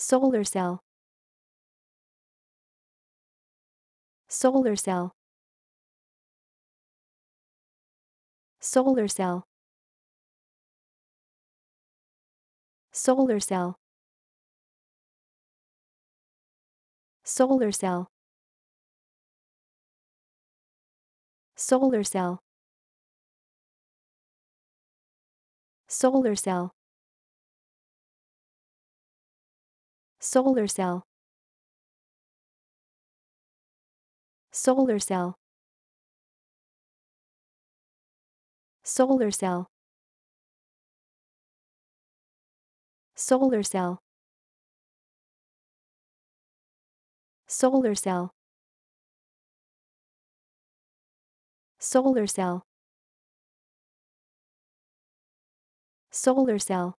solar cell solar cell solar cell solar cell solar cell solar cell solar cell solar cell solar cell solar cell solar cell solar cell solar cell solar cell